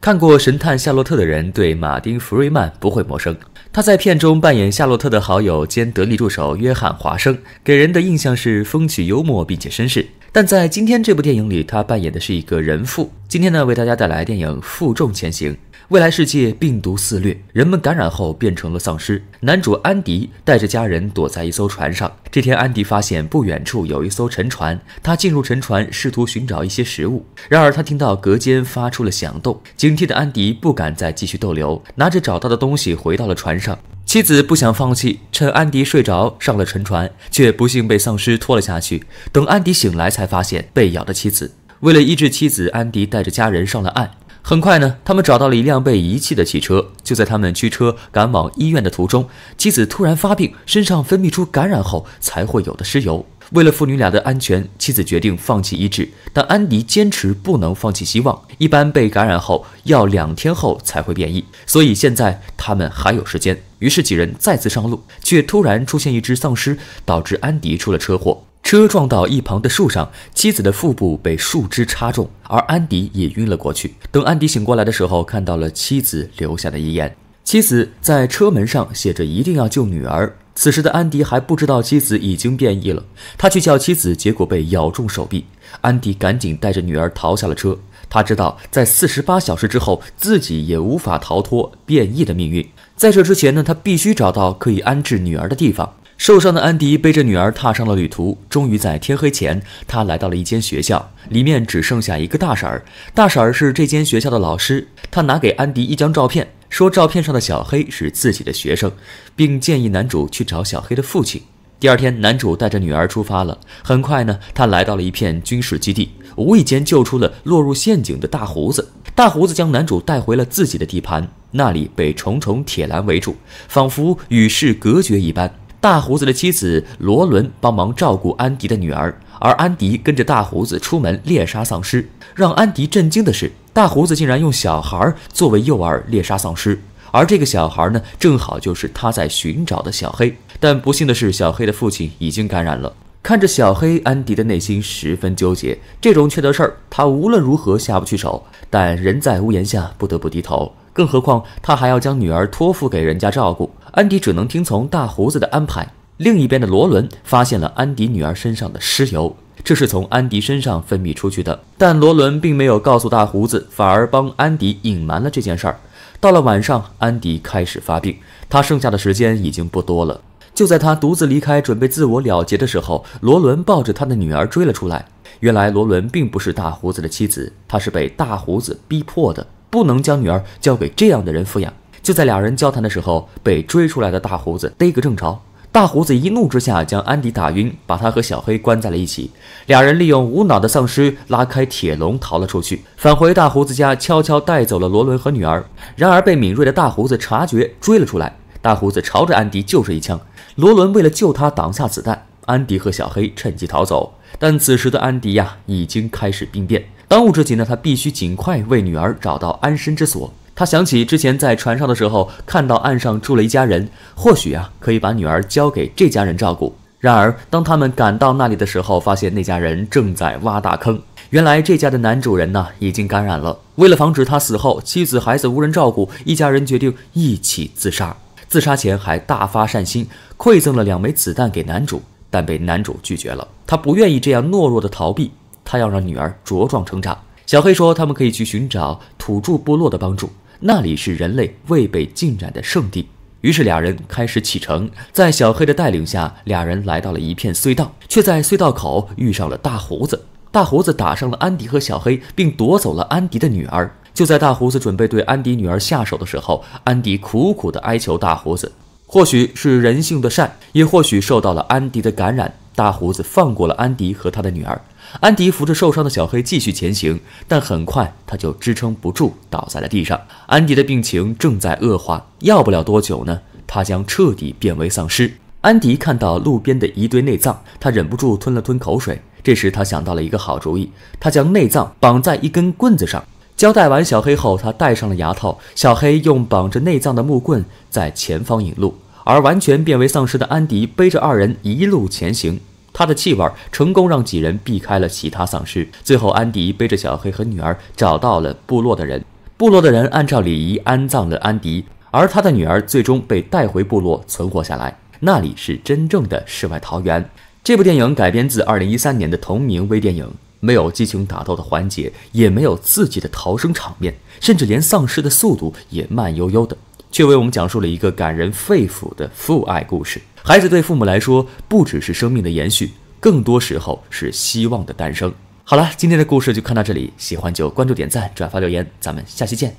看过《神探夏洛特》的人对马丁·弗瑞曼不会陌生，他在片中扮演夏洛特的好友兼得力助手约翰·华生，给人的印象是风趣幽默并且绅士。但在今天这部电影里，他扮演的是一个人父。今天呢，为大家带来电影《负重前行》。未来世界病毒肆虐，人们感染后变成了丧尸。男主安迪带着家人躲在一艘船上。这天，安迪发现不远处有一艘沉船，他进入沉船，试图寻找一些食物。然而，他听到隔间发出了响动，警惕的安迪不敢再继续逗留，拿着找到的东西回到了船上。妻子不想放弃，趁安迪睡着上了沉船，却不幸被丧尸拖了下去。等安迪醒来，才发现被咬的妻子。为了医治妻子，安迪带着家人上了岸。很快呢，他们找到了一辆被遗弃的汽车。就在他们驱车赶往医院的途中，妻子突然发病，身上分泌出感染后才会有的尸油。为了父女俩的安全，妻子决定放弃医治。但安迪坚持不能放弃希望。一般被感染后要两天后才会变异，所以现在他们还有时间。于是几人再次上路，却突然出现一只丧尸，导致安迪出了车祸。车撞到一旁的树上，妻子的腹部被树枝插中，而安迪也晕了过去。等安迪醒过来的时候，看到了妻子留下的遗言。妻子在车门上写着：“一定要救女儿。”此时的安迪还不知道妻子已经变异了。他去叫妻子，结果被咬中手臂。安迪赶紧带着女儿逃下了车。他知道，在四十八小时之后，自己也无法逃脱变异的命运。在这之前呢，他必须找到可以安置女儿的地方。受伤的安迪背着女儿踏上了旅途。终于在天黑前，他来到了一间学校，里面只剩下一个大婶儿。大婶儿是这间学校的老师，他拿给安迪一张照片，说照片上的小黑是自己的学生，并建议男主去找小黑的父亲。第二天，男主带着女儿出发了。很快呢，他来到了一片军事基地，无意间救出了落入陷阱的大胡子。大胡子将男主带回了自己的地盘，那里被重重铁栏围住，仿佛与世隔绝一般。大胡子的妻子罗伦帮忙照顾安迪的女儿，而安迪跟着大胡子出门猎杀丧尸。让安迪震惊的是，大胡子竟然用小孩作为诱饵猎杀丧尸，而这个小孩呢，正好就是他在寻找的小黑。但不幸的是，小黑的父亲已经感染了。看着小黑，安迪的内心十分纠结。这种缺德事儿，他无论如何下不去手，但人在屋檐下，不得不低头。更何况，他还要将女儿托付给人家照顾。安迪只能听从大胡子的安排。另一边的罗伦发现了安迪女儿身上的尸油，这是从安迪身上分泌出去的。但罗伦并没有告诉大胡子，反而帮安迪隐瞒了这件事儿。到了晚上，安迪开始发病，他剩下的时间已经不多了。就在他独自离开，准备自我了结的时候，罗伦抱着他的女儿追了出来。原来罗伦并不是大胡子的妻子，他是被大胡子逼迫的，不能将女儿交给这样的人抚养。就在两人交谈的时候，被追出来的大胡子逮个正着。大胡子一怒之下将安迪打晕，把他和小黑关在了一起。两人利用无脑的丧尸拉开铁笼逃了出去，返回大胡子家，悄悄带走了罗伦和女儿。然而被敏锐的大胡子察觉，追了出来。大胡子朝着安迪就是一枪，罗伦为了救他挡下子弹。安迪和小黑趁机逃走，但此时的安迪呀已经开始病变。当务之急呢，他必须尽快为女儿找到安身之所。他想起之前在船上的时候看到岸上住了一家人，或许啊可以把女儿交给这家人照顾。然而，当他们赶到那里的时候，发现那家人正在挖大坑。原来这家的男主人呢已经感染了，为了防止他死后妻子孩子无人照顾，一家人决定一起自杀。自杀前还大发善心，馈赠了两枚子弹给男主，但被男主拒绝了。他不愿意这样懦弱的逃避，他要让女儿茁壮成长。小黑说他们可以去寻找土著部落的帮助。那里是人类未被浸染的圣地。于是俩人开始启程，在小黑的带领下，俩人来到了一片隧道，却在隧道口遇上了大胡子。大胡子打伤了安迪和小黑，并夺走了安迪的女儿。就在大胡子准备对安迪女儿下手的时候，安迪苦苦地哀求大胡子。或许是人性的善，也或许受到了安迪的感染，大胡子放过了安迪和他的女儿。安迪扶着受伤的小黑继续前行，但很快他就支撑不住，倒在了地上。安迪的病情正在恶化，要不了多久呢，他将彻底变为丧尸。安迪看到路边的一堆内脏，他忍不住吞了吞口水。这时他想到了一个好主意，他将内脏绑在一根棍子上。交代完小黑后，他戴上了牙套。小黑用绑着内脏的木棍在前方引路，而完全变为丧尸的安迪背着二人一路前行。他的气味成功让几人避开了其他丧尸。最后，安迪背着小黑和女儿找到了部落的人。部落的人按照礼仪安葬了安迪，而他的女儿最终被带回部落存活下来。那里是真正的世外桃源。这部电影改编自2013年的同名微电影，没有激情打斗的环节，也没有刺激的逃生场面，甚至连丧尸的速度也慢悠悠的，却为我们讲述了一个感人肺腑的父爱故事。孩子对父母来说，不只是生命的延续，更多时候是希望的诞生。好了，今天的故事就看到这里，喜欢就关注、点赞、转发、留言，咱们下期见。